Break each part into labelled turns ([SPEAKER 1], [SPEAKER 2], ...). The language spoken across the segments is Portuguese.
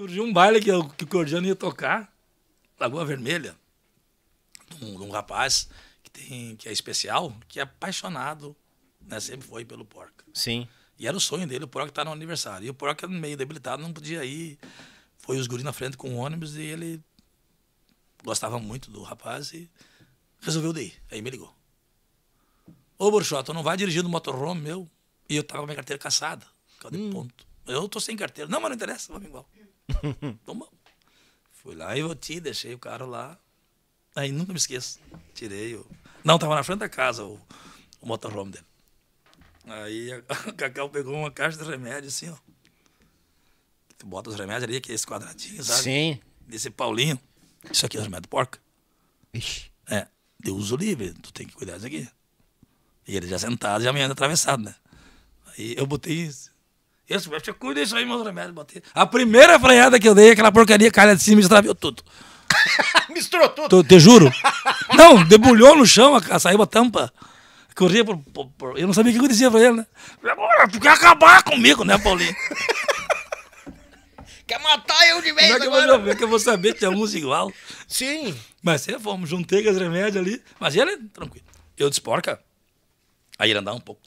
[SPEAKER 1] Surgiu um baile que, que o Cordiano ia tocar, Lagoa Vermelha, de um, um, rapaz que, tem, que é especial, que é apaixonado, né? Sempre foi pelo porca. Sim. E era o sonho dele, o porca estar tá no aniversário. E o porca meio debilitado, não podia ir. Foi os guris na frente com o ônibus e ele gostava muito do rapaz e resolveu de ir. Aí me ligou. Ô, Borchó, tu não vai dirigindo o motorhome meu? E eu tava com a minha carteira caçada, por hum. de ponto. Eu tô sem carteira. Não, mas não interessa, vamos igual. toma Fui lá e voltei, deixei o carro lá. Aí nunca me esqueço. Tirei o. Não, tava na frente da casa o, o motorhome dele. Aí o Cacau pegou uma caixa de remédio assim, ó. Tu bota os remédios ali, aqueles quadradinhos esse quadradinho, sabe? Sim. Desse Paulinho. Isso aqui é o remédio porca. Ixi. É. De uso livre, tu tem que cuidar disso aqui. E ele já sentado, já me anda atravessado, né? Aí eu botei isso. Esse você cuida isso aí, meus remédios. bater A primeira freada que eu dei, aquela porcaria calha de cima e extraviou tudo. Misturou tudo. te juro. não, debulhou no chão, saiu a tampa. Corria por, por, por, Eu não sabia o que dizia pra ele, né? Tu quer acabar comigo, né, Paulinho? quer matar eu de vez Como é que Eu vou, é que eu vou saber que tem alguns igual? Sim. Mas é, fomos, juntei com as remédios ali. Mas ele, tranquilo. Eu disse, porca. Aí ele andava um pouco.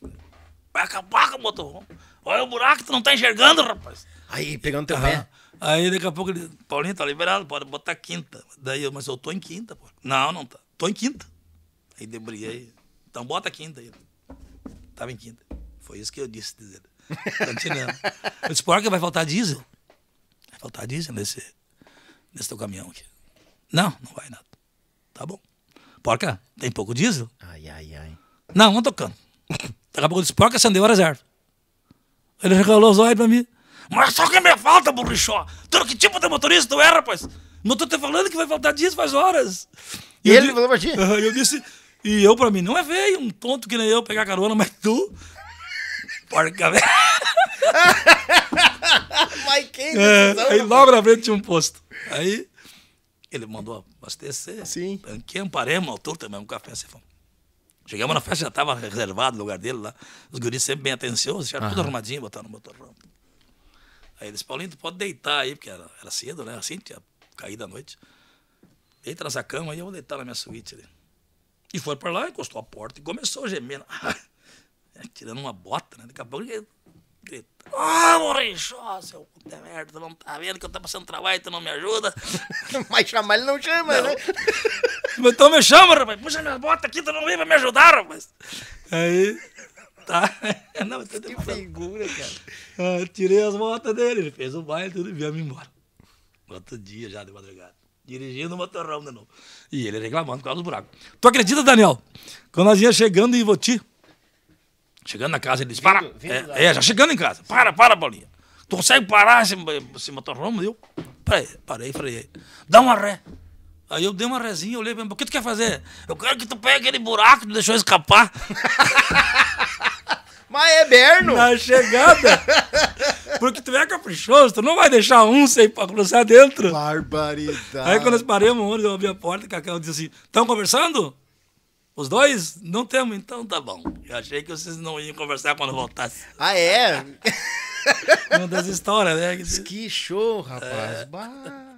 [SPEAKER 1] Vai acabar com o motorhome. Olha o buraco, tu não tá enxergando, rapaz. Aí, pegando teu pé. Aí daqui a pouco ele, Paulinho, tá liberado, pode botar quinta. Daí eu, mas eu tô em quinta, pô. Não, não tá. Tô em quinta. Aí debriguei. Então bota quinta aí. Tava em quinta. Foi isso que eu disse, dizer. Continuando. eu disse, que vai faltar diesel. Vai faltar diesel nesse, nesse teu caminhão aqui. Não, não vai nada. Tá bom. Porca, tem pouco diesel? Ai, ai, ai. Não, não tocando. Daqui a pouco eu disse, porca, acendeu a reserva. Ele regalou os olhos pra mim. Mas só que é me falta, burrichó. Tu que tipo de motorista tu é, rapaz? Não tô te tá falando que vai faltar dias, faz horas. E, ele di... falou pra ti? eu disse, e eu pra mim, não é veio um ponto que nem eu pegar carona, mas tu... Porca mas quem é, Aí né, logo na frente tinha um posto. Aí ele mandou abastecer. Sim. Quem paremos, motor também, um café, se assim, fomos. Chegamos na festa, já estava reservado o lugar dele lá. Os guris sempre bem atenciosos, já uhum. tudo arrumadinho, botaram no motorhome. Aí eles, Paulinho, tu pode deitar aí, porque era, era cedo, né? Assim, tinha caído a noite. Deita nessa cama e eu vou deitar na minha suíte ali. E foi para lá, encostou a porta e começou a gemer. Tirando uma bota, né? Daqui a pouco grito. Ah, oh, Morrinchó, seu puta merda, não tá vendo que eu tô passando trabalho e tu não me ajuda? Mas chamar ele não chama, não. né? então me chama, rapaz. Puxa minha bota aqui, tu não vem pra me ajudar, rapaz. Aí, tá. Não, tô que figura, cara. Ah, tirei as botas dele, ele fez o baile, tudo e me embora. Outro dia já de madrugada. Dirigindo o motorrão, de novo. E ele reclamando por causa do buraco. Tu acredita, Daniel? Quando nós ia chegando em Ivoti, Chegando na casa, ele disse: Para! Vindo, vindo é, é, já chegando em casa. Para, para, Paulinha. Tu consegue parar esse, esse motorhome? Eu parei, parei, falei: Dá uma ré. Aí eu dei uma rezinha, olhei pra mim: O que tu quer fazer? Eu quero que tu pegue aquele buraco que tu deixou escapar. Mas é berno. Na chegada. Porque tu é caprichoso, tu não vai deixar um sem pra cruzar dentro. Barbaridade. Aí quando nós paramos, eu abri a porta, Cacau disse assim: Estão conversando? Os dois? Não temos, então tá bom. Eu achei que vocês não iam conversar quando voltasse. Ah, é? Uma das histórias, né? Que show, rapaz. É. Bah.